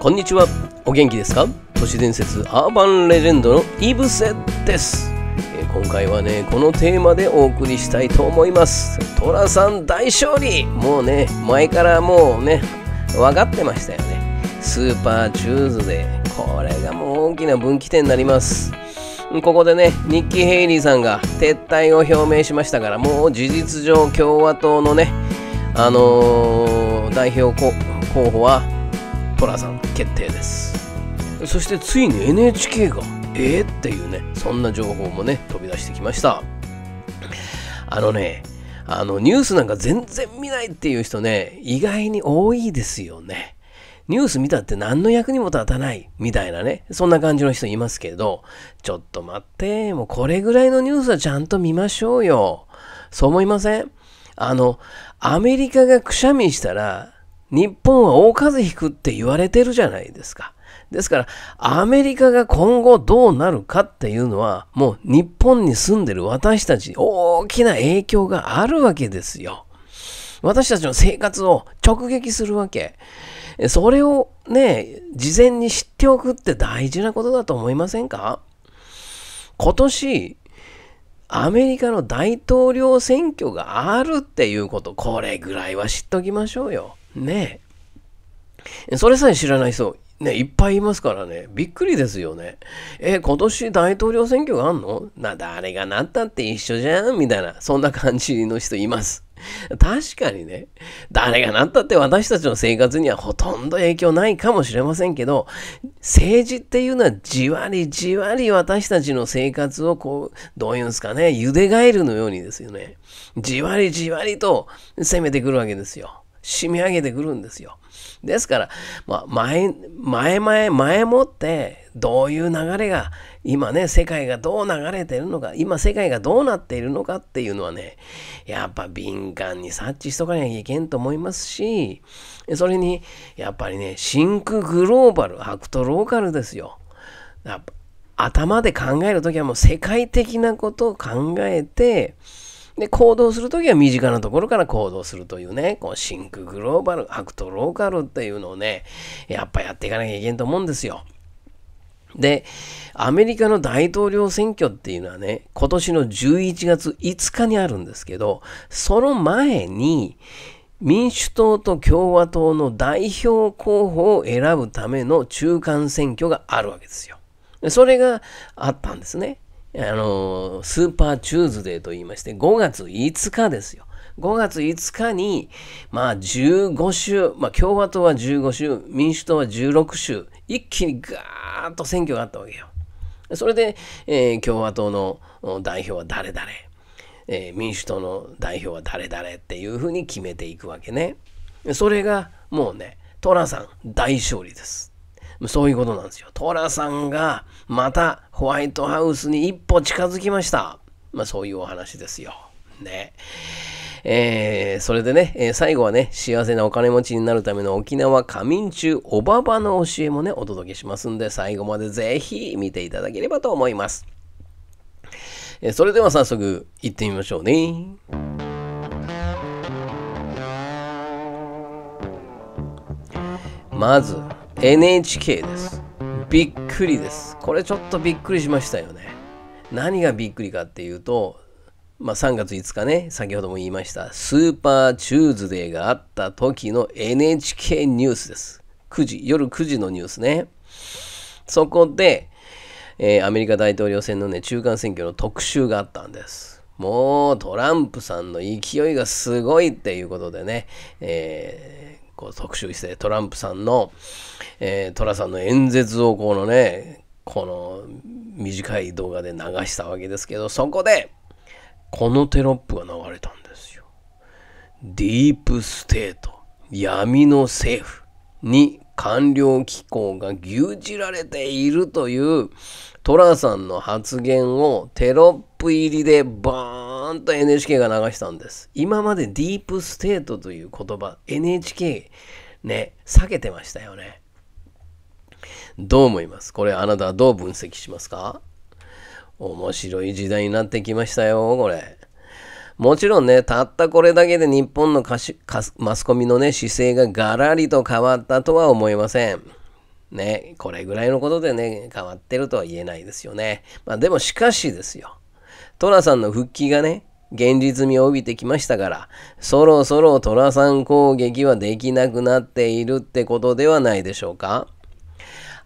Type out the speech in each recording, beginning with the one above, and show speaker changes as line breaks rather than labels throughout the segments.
こんにちはお元気ですか都市伝説アーバンレジェンドのイブセです今回はねこのテーマでお送りしたいと思いますトラさん大勝利もうね前からもうね分かってましたよねスーパーチューズでこれがもう大きな分岐点になりますここでね、ニッキー・ヘイリーさんが撤退を表明しましたから、もう事実上共和党のね、あのー、代表候補はトラさん決定です。そしてついに NHK が、えー、っていうね、そんな情報もね、飛び出してきました。あのね、あの、ニュースなんか全然見ないっていう人ね、意外に多いですよね。ニュース見たって何の役にも立たない、みたいなね。そんな感じの人いますけど、ちょっと待って、もうこれぐらいのニュースはちゃんと見ましょうよ。そう思いませんあの、アメリカがくしゃみしたら、日本は大風邪ひくって言われてるじゃないですか。ですから、アメリカが今後どうなるかっていうのは、もう日本に住んでる私たちに大きな影響があるわけですよ。私たちの生活を直撃するわけ。それをね、事前に知っておくって大事なことだと思いませんか今年、アメリカの大統領選挙があるっていうこと、これぐらいは知っときましょうよ。ねそれさえ知らない人、ね、いっぱいいますからね、びっくりですよね。え、今年大統領選挙があんのな、誰がなったって一緒じゃんみたいな、そんな感じの人います。確かにね、誰がなったって私たちの生活にはほとんど影響ないかもしれませんけど、政治っていうのはじわりじわり私たちの生活をこう、どういうんですかね、茹でガエルのようにですよね、じわりじわりと攻めてくるわけですよ。締め上げてくるんですよ。ですから、まあ、前、前前、前もって、どういう流れが、今ね、世界がどう流れてるのか、今世界がどうなっているのかっていうのはね、やっぱ敏感に察知しとかなきゃいけんと思いますし、それに、やっぱりね、シンクグローバル、アクトローカルですよ。頭で考えるときはもう世界的なことを考えて、で、行動するときは身近なところから行動するというね、こう、シンクグローバル、アクトローカルっていうのをね、やっぱやっていかなきゃいけんと思うんですよ。で、アメリカの大統領選挙っていうのはね、今年の11月5日にあるんですけど、その前に、民主党と共和党の代表候補を選ぶための中間選挙があるわけですよ。それがあったんですね。あの、スーパーチューズデーと言いまして、5月5日ですよ。5月5日に、まあ15州、まあ共和党は15州、民主党は16州、一気にガーッと選挙があったわけよ。それで、えー、共和党の代表は誰々、えー、民主党の代表は誰々っていうふうに決めていくわけね。それがもうね、トラさん大勝利です。そういうことなんですよ。トラさんがまたホワイトハウスに一歩近づきました。まあそういうお話ですよ。ね。えー、それでね、えー、最後はね、幸せなお金持ちになるための沖縄仮眠中おばばの教えもね、お届けしますんで、最後までぜひ見ていただければと思います。えー、それでは早速、行ってみましょうね。まず NHK です。びっくりです。これちょっとびっくりしましたよね。何がびっくりかっていうと、まあ、3月5日ね、先ほども言いました、スーパーチューズデーがあった時の NHK ニュースです。9時、夜9時のニュースね。そこで、えー、アメリカ大統領選のね、中間選挙の特集があったんです。もうトランプさんの勢いがすごいっていうことでね、えー、こう特集してトランプさんの、えー、トラさんの演説をこのね、この短い動画で流したわけですけど、そこで、このテロップが流れたんですよ。ディープステート、闇の政府に官僚機構が牛耳られているというトラさんの発言をテロップ入りでバーンと NHK が流したんです。今までディープステートという言葉 NHK ね、避けてましたよね。どう思いますこれあなたはどう分析しますか面白い時代になってきましたよ、これ。もちろんね、たったこれだけで日本のマスコミのね、姿勢がガラリと変わったとは思いません。ね、これぐらいのことでね、変わってるとは言えないですよね。まあでもしかしですよ、寅さんの復帰がね、現実味を帯びてきましたから、そろそろ寅さん攻撃はできなくなっているってことではないでしょうか。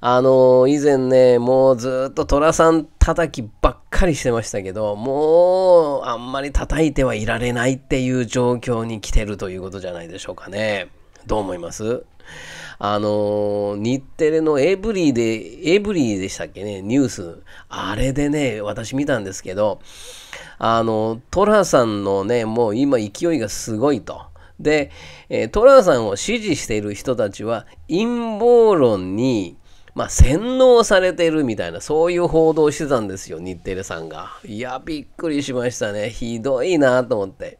あのー、以前ね、もうずっと寅さん叩きばっかりしてましたけど、もうあんまり叩いてはいられないっていう状況に来てるということじゃないでしょうかね。どう思いますあのー、日テレのエブリーで、エブリーでしたっけね、ニュース。あれでね、私見たんですけど、あの、トラさんのね、もう今勢いがすごいと。で、えー、トラさんを支持している人たちは陰謀論にまあ、洗脳されてるみたいな、そういう報道してたんですよ、日テレさんが。いや、びっくりしましたね。ひどいなと思って。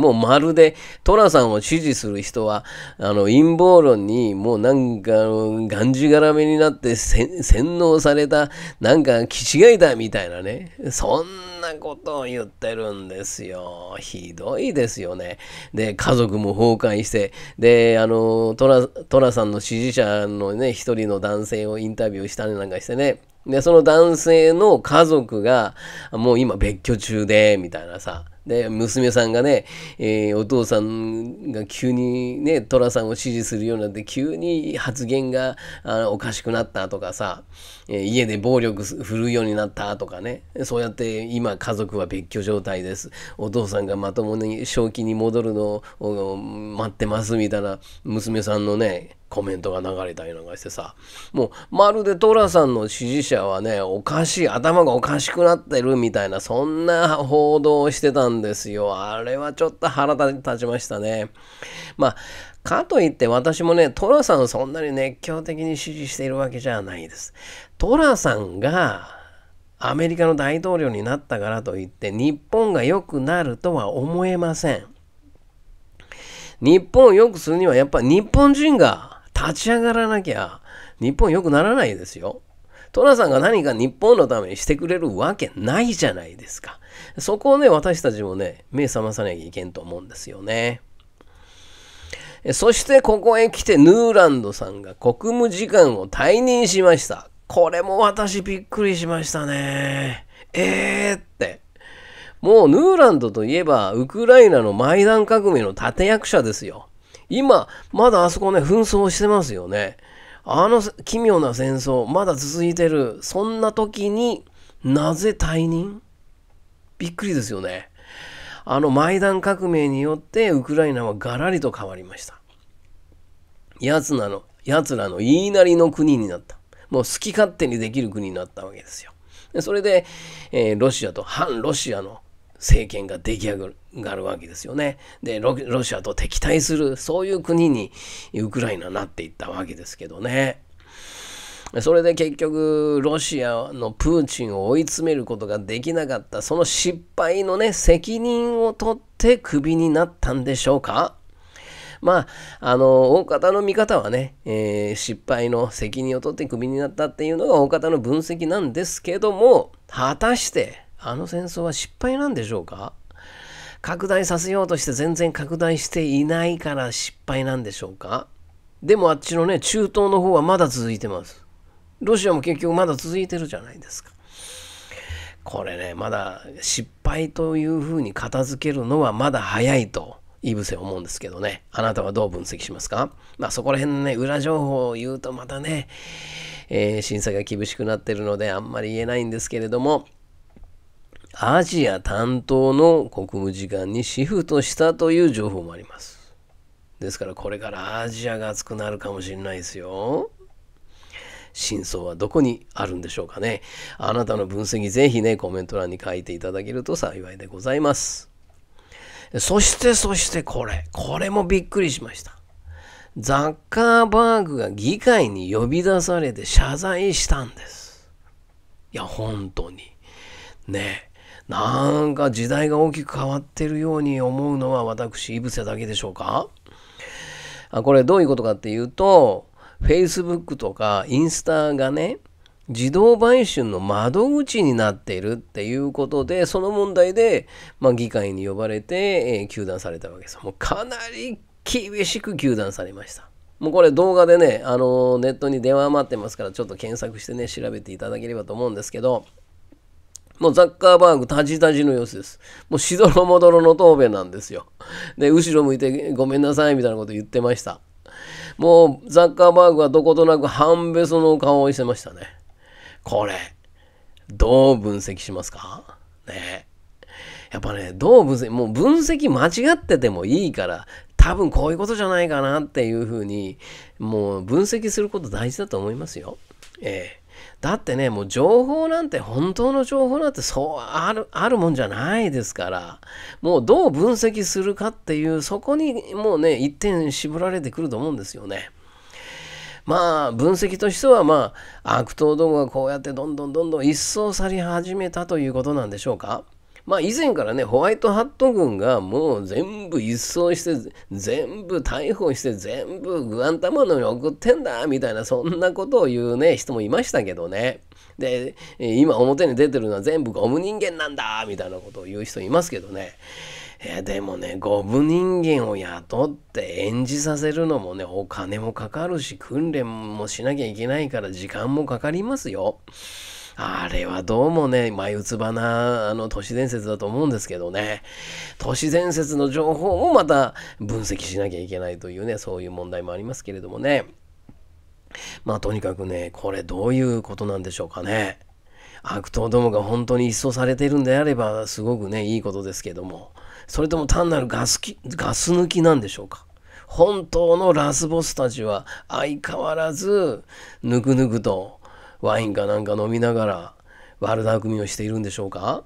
もうまるでトラさんを支持する人は、あの、陰謀論にもうなんか、がんじがらめになって洗脳された、なんか、気違いだみたいなね。そんなことを言ってるんですよ。ひどいですよね。で、家族も崩壊して、で、あの、トラ、トラさんの支持者のね、一人の男性をインタビューしたりなんかしてね、で、その男性の家族が、もう今別居中で、みたいなさ。で、娘さんがね、えー、お父さんが急にね、寅さんを支持するようになって、急に発言があおかしくなったとかさ、えー、家で暴力振るうようになったとかね、そうやって今家族は別居状態です。お父さんがまともに正気に戻るのを待ってます、みたいな娘さんのね、コメントが流れたりなんかしてさもうまるで寅さんの支持者はねおかしい頭がおかしくなってるみたいなそんな報道をしてたんですよあれはちょっと腹立ちましたねまあかといって私もね寅さんをそんなに熱狂的に支持しているわけじゃないです寅さんがアメリカの大統領になったからといって日本が良くなるとは思えません日本を良くするにはやっぱり日本人が立ち上がらなきゃ、日本良くならないですよ。トラさんが何か日本のためにしてくれるわけないじゃないですか。そこをね、私たちもね、目覚まさなきゃいけんと思うんですよね。そしてここへ来てヌーランドさんが国務次官を退任しました。これも私びっくりしましたね。えーって。もうヌーランドといえばウクライナのマイダン革命の立役者ですよ。今、まだあそこね、紛争してますよね。あの奇妙な戦争、まだ続いてる。そんな時になぜ退任びっくりですよね。あのマイダン革命によってウクライナはガラリと変わりました。やつなの、やつらの言いなりの国になった。もう好き勝手にできる国になったわけですよ。それで、えー、ロシアと反ロシアの政権が出来上がるわけですよね。でロシアと敵対するそういう国にウクライナなっていったわけですけどね。それで結局ロシアのプーチンを追い詰めることができなかったその失敗のね責任を取ってクビになったんでしょうかまあ、あの、大方の見方はね、えー、失敗の責任を取ってクビになったっていうのが大方の分析なんですけども、果たしてあの戦争は失敗なんでしょうか拡大させようとして全然拡大していないから失敗なんでしょうかでもあっちのね、中東の方はまだ続いてます。ロシアも結局まだ続いてるじゃないですか。これね、まだ失敗というふうに片付けるのはまだ早いと、イブセ思うんですけどね。あなたはどう分析しますかまあそこら辺のね、裏情報を言うとまたね、えー、審査が厳しくなってるのであんまり言えないんですけれども、アジア担当の国務次官にシフトしたという情報もあります。ですからこれからアジアが熱くなるかもしれないですよ。真相はどこにあるんでしょうかね。あなたの分析ぜひね、コメント欄に書いていただけると幸いでございます。そしてそしてこれ、これもびっくりしました。ザッカーバーグが議会に呼び出されて謝罪したんです。いや、本当に。ねなんか時代が大きく変わってるように思うのは私、いぶせだけでしょうかあこれどういうことかっていうと、Facebook とかインスタがね、自動買収の窓口になっているっていうことで、その問題で、まあ、議会に呼ばれて、えー、糾弾されたわけです。もうかなり厳しく糾弾されました。もうこれ動画でね、あのー、ネットに電話待ってますから、ちょっと検索してね、調べていただければと思うんですけど、もうザッカーバーグたじたじの様子です。もうしどろもどろの答弁なんですよ。で、後ろ向いてごめんなさいみたいなこと言ってました。もうザッカーバーグはどことなく半べその顔をしてましたね。これ、どう分析しますかねやっぱね、どう分析、もう分析間違っててもいいから、多分こういうことじゃないかなっていうふうに、もう分析すること大事だと思いますよ。ええだってね、もう情報なんて、本当の情報なんてそうある、あるもんじゃないですから、もうどう分析するかっていう、そこにもうね、一点絞られてくると思うんですよね。まあ、分析としては、まあ、悪党どもがこうやってどんどんどんどん一掃去り始めたということなんでしょうか。まあ以前からね、ホワイトハット軍がもう全部一掃して、全部逮捕して、全部グアンタマノに送ってんだ、みたいな、そんなことを言うね、人もいましたけどね。で、今表に出てるのは全部ゴム人間なんだ、みたいなことを言う人いますけどね。えでもねゴブ人間を雇って演じさせるのもねお金もかかるし訓練もしなきゃいけないから時間もかかりますよ。あれはどうもね、眉うつばな、あの、都市伝説だと思うんですけどね、都市伝説の情報もまた分析しなきゃいけないというね、そういう問題もありますけれどもね。まあ、とにかくね、これどういうことなんでしょうかね。悪党どもが本当に一掃されているんであれば、すごくね、いいことですけども、それとも単なるガスきガス抜きなんでしょうか。本当のラスボスたちは相変わらずぬくぬくとワインかなんか飲みながら悪だくみをしているんでしょうか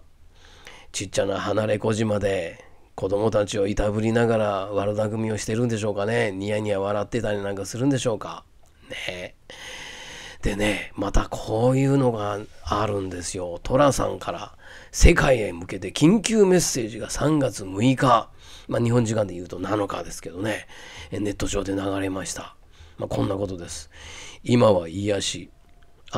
ちっちゃな離れ小島で子供たちをいたぶりながら悪だくみをしているんでしょうかねニヤニヤ笑ってたりなんかするんでしょうかねでねまたこういうのがあるんですよトラさんから世界へ向けて緊急メッセージが3月6日、まあ、日本時間で言うと7日ですけどねネット上で流れました、まあ、こんなことです今は癒し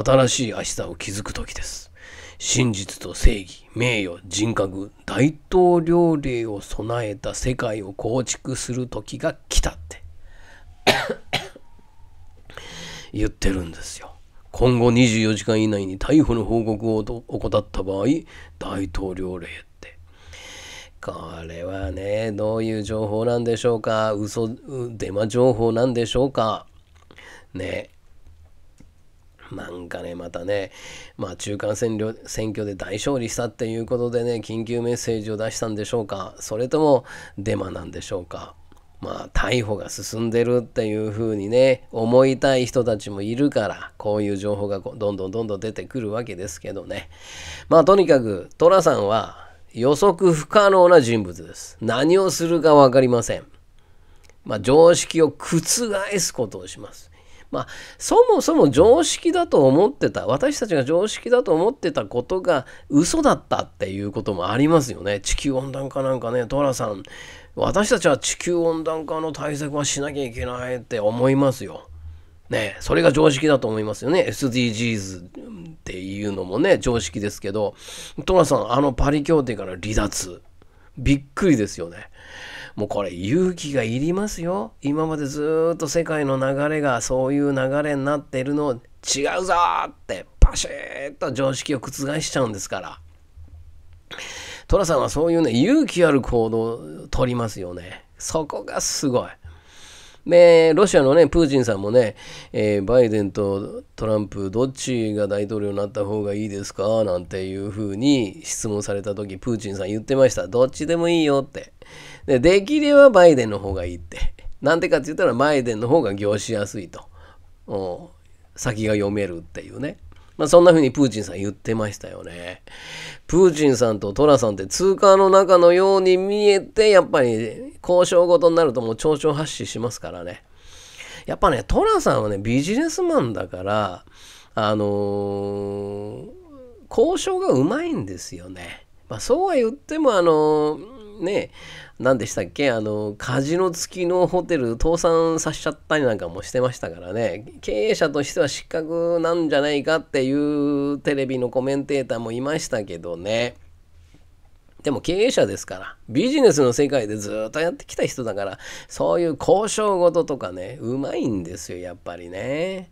新しい明日を築く時です。真実と正義、名誉、人格、大統領令を備えた世界を構築する時が来たって 言ってるんですよ。今後24時間以内に逮捕の報告を怠った場合、大統領令って。これはね、どういう情報なんでしょうか嘘、デマ情報なんでしょうかね。なんかね、またね、まあ、中間選挙で大勝利したっていうことでね、緊急メッセージを出したんでしょうか、それともデマなんでしょうか。まあ、逮捕が進んでるっていうふうにね、思いたい人たちもいるから、こういう情報がどんどんどんどん出てくるわけですけどね。まあ、とにかく、トラさんは予測不可能な人物です。何をするか分かりません。まあ、常識を覆すことをします。まあ、そもそも常識だと思ってた、私たちが常識だと思ってたことが嘘だったっていうこともありますよね。地球温暖化なんかね、トラさん、私たちは地球温暖化の対策はしなきゃいけないって思いますよ。ね、それが常識だと思いますよね。SDGs っていうのもね、常識ですけど、トラさん、あのパリ協定から離脱。びっくりですよね。もうこれ勇気がいりますよ。今までずっと世界の流れがそういう流れになっているのを違うぞってパシッと常識を覆しちゃうんですから。寅さんはそういうね、勇気ある行動をとりますよね。そこがすごい。で、ロシアのね、プーチンさんもね、えー、バイデンとトランプ、どっちが大統領になった方がいいですかなんていうふうに質問された時、プーチンさん言ってました。どっちでもいいよって。でできればバイデンの方がいいって。なんでかって言ったらバイデンの方が業しやすいと。先が読めるっていうね。まあ、そんな風にプーチンさん言ってましたよね。プーチンさんとトラさんって通貨の中のように見えて、やっぱり交渉ごとになるともう丁々発信しますからね。やっぱね、トラさんはね、ビジネスマンだから、あのー、交渉がうまいんですよね。まあ、そうは言っても、あのー、ね、何でしたっけあの、カジノ付きのホテル倒産させちゃったりなんかもしてましたからね、経営者としては失格なんじゃないかっていうテレビのコメンテーターもいましたけどね。でも経営者ですから、ビジネスの世界でずっとやってきた人だから、そういう交渉事とかね、うまいんですよ、やっぱりね。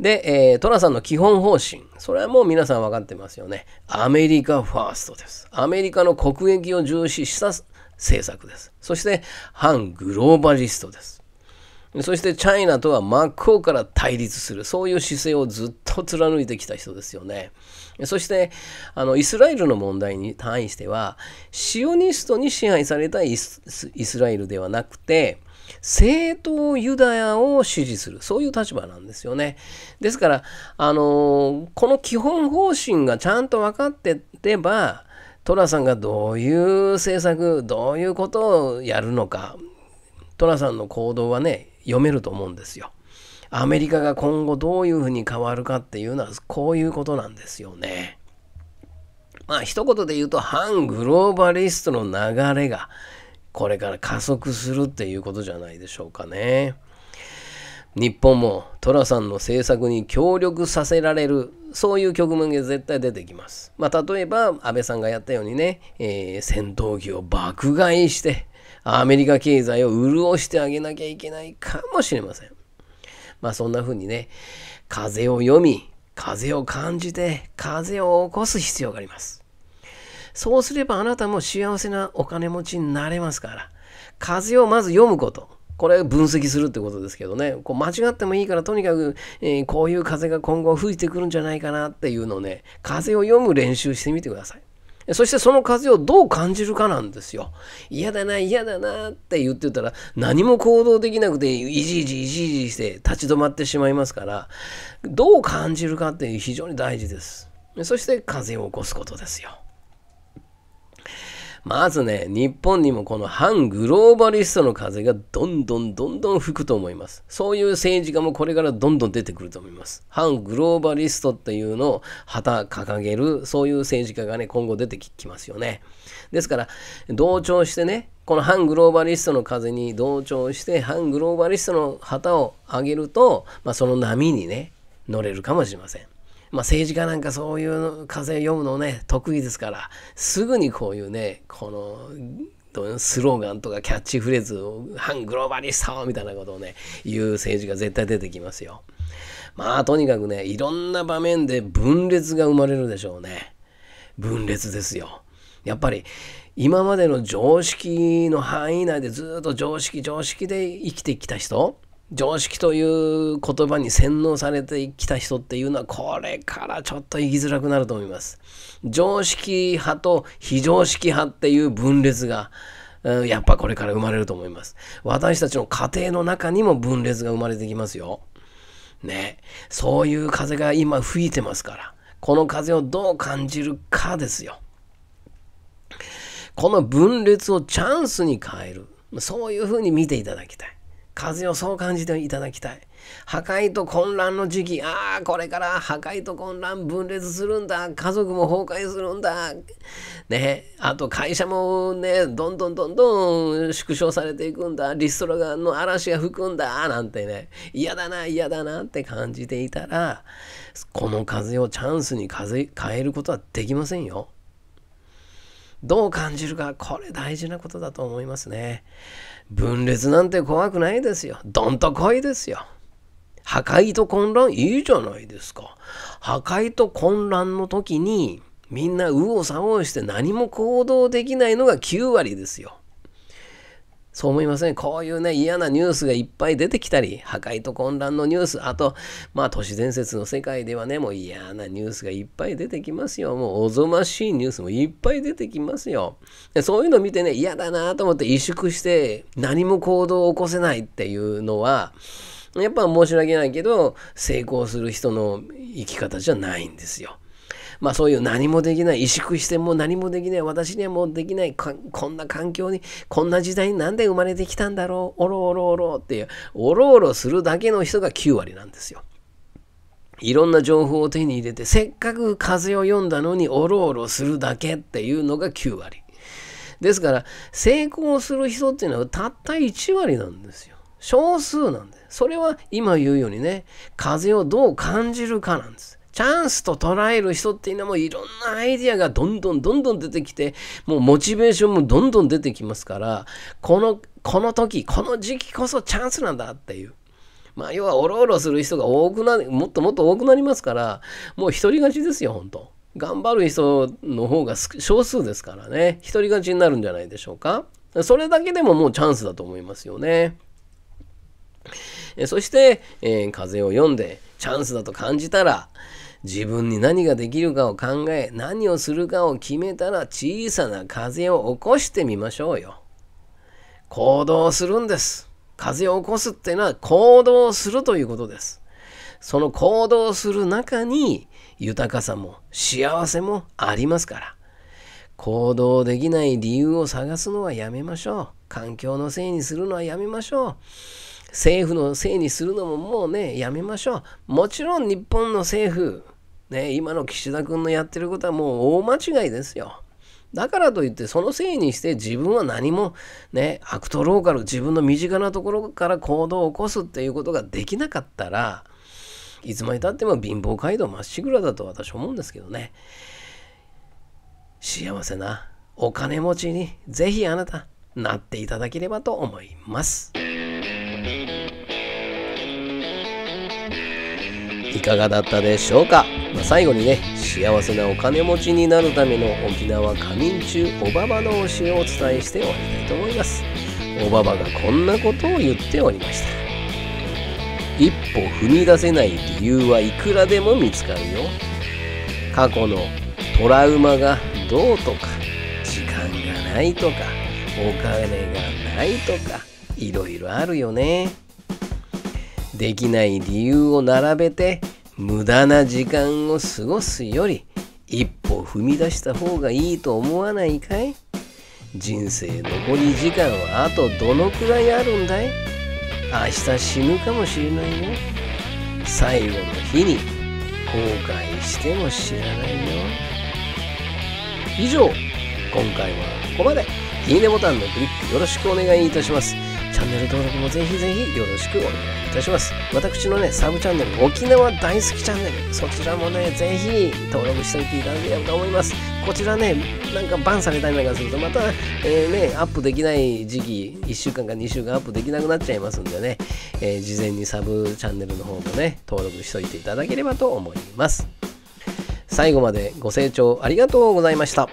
で、えー、トラさんの基本方針。それはもう皆さん分かってますよね。アメリカファーストです。アメリカの国益を重視した政策です。そして、反グローバリストです。そして、チャイナとは真っ向から対立する。そういう姿勢をずっと貫いてきた人ですよね。そして、あのイスラエルの問題に対しては、シオニストに支配されたイスラエルではなくて、正当ユダヤを支持する、そういう立場なんですよね。ですから、あのこの基本方針がちゃんと分かってれば、トラさんがどういう政策、どういうことをやるのか、トラさんの行動はね、読めると思うんですよ。アメリカが今後どういうふうに変わるかっていうのは、こういうことなんですよね。まあ一言で言うと、反グローバリストの流れがこれから加速するっていうことじゃないでしょうかね。日本も寅さんの政策に協力させられるそういう局面が絶対出てきます。まあ、例えば安倍さんがやったようにね、えー、戦闘機を爆買いしてアメリカ経済を潤してあげなきゃいけないかもしれません。まあそんな風にね風を読み風を感じて風を起こす必要があります。そうすればあなたも幸せなお金持ちになれますから。風をまず読むこと。これ分析するってことですけどね、こう間違ってもいいから、とにかく、えー、こういう風が今後吹いてくるんじゃないかなっていうのをね、風を読む練習してみてください。そしてその風をどう感じるかなんですよ。嫌だな、嫌だなって言ってたら何も行動できなくていじいじいじいじして立ち止まってしまいますから、どう感じるかって非常に大事です。そして風を起こすことですよ。まずね、日本にもこの反グローバリストの風がどんどんどんどん吹くと思います。そういう政治家もこれからどんどん出てくると思います。反グローバリストっていうのを旗掲げる、そういう政治家がね、今後出てきますよね。ですから、同調してね、この反グローバリストの風に同調して、反グローバリストの旗を上げると、まあ、その波にね、乗れるかもしれません。まあ、政治家なんかそういう風読むのね得意ですからすぐにこういうねこのスローガンとかキャッチフレーズを反グローバリストみたいなことをね言う政治が絶対出てきますよ。まあとにかくねいろんな場面で分裂が生まれるでしょうね。分裂ですよ。やっぱり今までの常識の範囲内でずっと常識常識で生きてきた人常識という言葉に洗脳されてきた人っていうのはこれからちょっと生きづらくなると思います。常識派と非常識派っていう分裂がやっぱこれから生まれると思います。私たちの家庭の中にも分裂が生まれてきますよ。ね。そういう風が今吹いてますから。この風をどう感じるかですよ。この分裂をチャンスに変える。そういうふうに見ていただきたい。風をそう感じていただきたい。破壊と混乱の時期、ああ、これから破壊と混乱分裂するんだ、家族も崩壊するんだ、ね、あと会社もね、どんどんどんどん縮小されていくんだ、リストラの嵐が吹くんだ、なんてね、嫌だな、嫌だなって感じていたら、この風をチャンスに風変えることはできませんよ。どう感じるか、これ大事なことだと思いますね。分裂なんて怖くないですよ。どんと怖いですよ。破壊と混乱いいじゃないですか。破壊と混乱の時にみんな右往左往して何も行動できないのが9割ですよ。そう思いません、ね、こういうね、嫌なニュースがいっぱい出てきたり、破壊と混乱のニュース、あと、まあ、都市伝説の世界ではね、もう嫌なニュースがいっぱい出てきますよ。もうおぞましいニュースもいっぱい出てきますよ。でそういうの見てね、嫌だなと思って萎縮して、何も行動を起こせないっていうのは、やっぱ申し訳ないけど、成功する人の生き方じゃないんですよ。まあそういう何もできない、萎縮しても何もできない、私にはもうできない、こんな環境に、こんな時代になんで生まれてきたんだろう、おろおろおろっていう、おろおろするだけの人が9割なんですよ。いろんな情報を手に入れて、せっかく風を読んだのに、おろおろするだけっていうのが9割。ですから、成功する人っていうのはたった1割なんですよ。少数なんでそれは今言うようにね、風をどう感じるかなんです。チャンスと捉える人っていうのもいろんなアイディアがどんどんどんどん出てきて、もうモチベーションもどんどん出てきますから、この、この時、この時期こそチャンスなんだっていう。まあ、要はおろおろする人が多くなる。もっともっと多くなりますから、もう独り勝ちですよ、本当頑張る人の方が少数ですからね、独り勝ちになるんじゃないでしょうか。それだけでももうチャンスだと思いますよね。そして、えー、風を読んでチャンスだと感じたら、自分に何ができるかを考え、何をするかを決めたら小さな風を起こしてみましょうよ。行動するんです。風を起こすってのは行動するということです。その行動する中に豊かさも幸せもありますから。行動できない理由を探すのはやめましょう。環境のせいにするのはやめましょう。政府のせいにするのももうね、やめましょう。もちろん日本の政府、ね、今の岸田君のやってることはもう大間違いですよ。だからといってそのせいにして自分は何もねアクトローカル自分の身近なところから行動を起こすっていうことができなかったらいつまでたっても貧乏街道まっしぐらだと私思うんですけどね幸せなお金持ちにぜひあなたなっていただければと思います。いかがだったでしょうか、まあ、最後にね幸せなお金持ちになるための沖縄仮眠中おばばの教えをお伝えして終わりたいと思いますおばばがこんなことを言っておりました一歩踏み出せない理由はいくらでも見つかるよ過去のトラウマがどうとか時間がないとかお金がないとかいろいろあるよねできない理由を並べて無駄な時間を過ごすより一歩踏み出した方がいいと思わないかい人生残り時間はあとどのくらいあるんだい明日死ぬかもしれないよ最後の日に後悔しても知らないよ以上今回はここまでいいねボタンのクリックよろしくお願いいたしますチャンネル登録もぜひぜひよろしくお願いいたします。私のね、サブチャンネル、沖縄大好きチャンネル、そちらもね、ぜひ登録しておいていただければと思います。こちらね、なんかバンされたりなんかすると、また、えー、ね、アップできない時期、1週間か2週間アップできなくなっちゃいますんでね、えー、事前にサブチャンネルの方もね、登録しておいていただければと思います。最後までご清聴ありがとうございました。